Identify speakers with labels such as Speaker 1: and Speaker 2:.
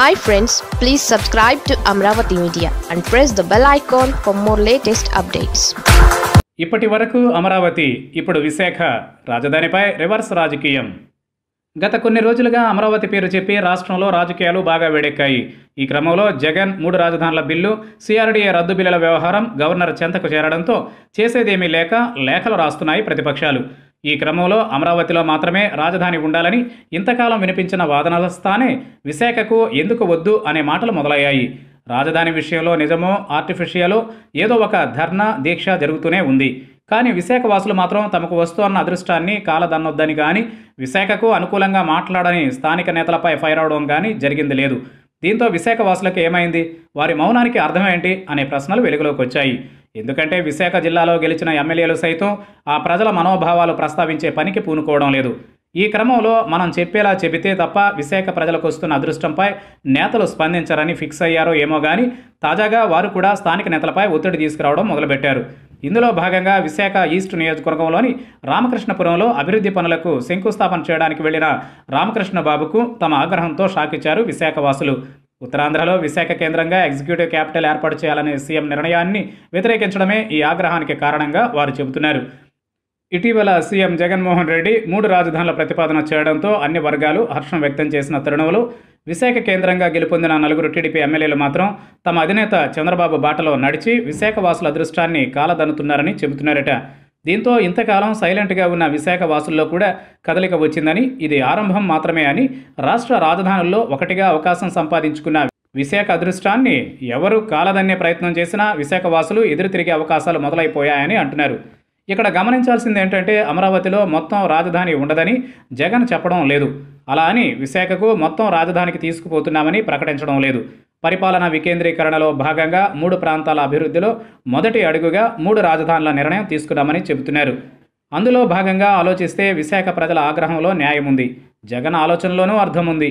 Speaker 1: hi friends please subscribe to Amaravati media and press the bell icon for more latest updates ఇప్పటి వరకు అమరావతి ఇప్పుడు Visakha రాజధానిపై reverse రాజకీయం గత కొన్ని రోజులుగా అమరావతి పేరు చెప్పి రాష్ట్రంలో రాజకీయాలు బాగా వేడెక్కాయి ఈ క్రమంలో జగన్ మూడు రాజధానుల బిల్లు సిఆర్డీఏ రద్దు బిల్లుల వ్యవహారం గవర్నర్ చెంతకు చేరడంతో చేసేదేమీ లేక లేఖలు రాస్తున్నాయి ప్రతిపక్షాలు ఈ క్రమంలో అమరావతిలో మాత్రమే రాజధాని ఉండాలని ఇంతకాలం వినిపించిన వాదనలస్తానే విశాఖకు ఎందుకు వద్దు అనే మాటలు మొదలయ్యాయి రాజధాని విషయంలో నిజమో ఆర్టిఫిషియలో ఏదో ఒక ధర్నా దీక్ష జరుగుతూనే ఉంది కానీ విశాఖవాసులు మాత్రం తమకు వస్తున్న అదృష్టాన్ని కాలదన్నొద్దని కానీ విశాఖకు అనుకూలంగా మాట్లాడని స్థానిక నేతలపై ఫైర్ అవడం కానీ జరిగింది లేదు దీంతో విశాఖవాసులకు ఏమైంది వారి మౌనానికి అర్థమేంటి అనే ప్రశ్నలు వెలుగులోకి వచ్చాయి ఎందుకంటే విశాఖ జిల్లాలో గెలిచిన ఎమ్మెల్యేలు సైతం ఆ ప్రజల మనోభావాలు ప్రస్తావించే పనికి పూనుకోవడం లేదు ఈ క్రమంలో మనం చెప్పేలా చెబితే తప్ప విశాఖ ప్రజలకు వస్తున్న అదృష్టంపై నేతలు స్పందించరని ఫిక్స్ అయ్యారో ఏమో కానీ తాజాగా వారు కూడా స్థానిక నేతలపై ఒత్తిడి తీసుకురావడం మొదలుపెట్టారు ఇందులో భాగంగా విశాఖ ఈస్ట్ నియోజకవర్గంలోని రామకృష్ణపురంలో అభివృద్ధి పనులకు శంకుస్థాపన చేయడానికి వెళ్లిన రామకృష్ణ బాబుకు తమ ఆగ్రహంతో షాకిచ్చారు విశాఖవాసులు ఉత్తరాంధ్రలో విశాఖ కేంద్రంగా ఎగ్జిక్యూటివ్ క్యాపిటల్ ఏర్పాటు చేయాలనే సీఎం నిర్ణయాన్ని వ్యతిరేకించడమే ఈ ఆగ్రహానికి కారణంగా వారు చెబుతున్నారు ఇటీవల సీఎం జగన్మోహన్ రెడ్డి మూడు రాజధానుల ప్రతిపాదన చేయడంతో అన్ని వర్గాలు హర్షం వ్యక్తం చేసిన తరుణంలో విశాఖ కేంద్రంగా గెలుపొందిన నలుగురు టీడీపీ ఎమ్మెల్యేలు మాత్రం తమ అధినేత చంద్రబాబు బాటలో నడిచి విశాఖ వాసుల అదృష్టాన్ని కాలదన్నుతున్నారని చెబుతున్నారట దీంతో ఇంతకాలం సైలెంట్గా ఉన్న విశాఖ వాసుల్లో కూడా కదలిక వచ్చిందని ఇది ఆరంభం మాత్రమే అని రాష్ట్ర రాజధానుల్లో ఒకటిగా అవకాశం సంపాదించుకున్న విశాఖ అదృష్టాన్ని ఎవరు కాలదన్నే ప్రయత్నం చేసినా విశాఖ వాసులు ఎదురు తిరిగే అవకాశాలు మొదలైపోయాయని అంటున్నారు ఇక్కడ గమనించాల్సింది ఏంటంటే అమరావతిలో మొత్తం రాజధాని ఉండదని జగన్ చెప్పడం లేదు అలా అని విశాఖకు మొత్తం రాజధానికి తీసుకుపోతున్నామని ప్రకటించడం లేదు పరిపాలన వికేంద్రీకరణలో భాగంగా మూడు ప్రాంతాల అభివృద్ధిలో మొదటి అడుగుగా మూడు రాజధానుల నిర్ణయం తీసుకున్నామని చెబుతున్నారు అందులో భాగంగా ఆలోచిస్తే విశాఖ ప్రజల ఆగ్రహంలో న్యాయం ఉంది జగన్ ఆలోచనలోనూ అర్థం ఉంది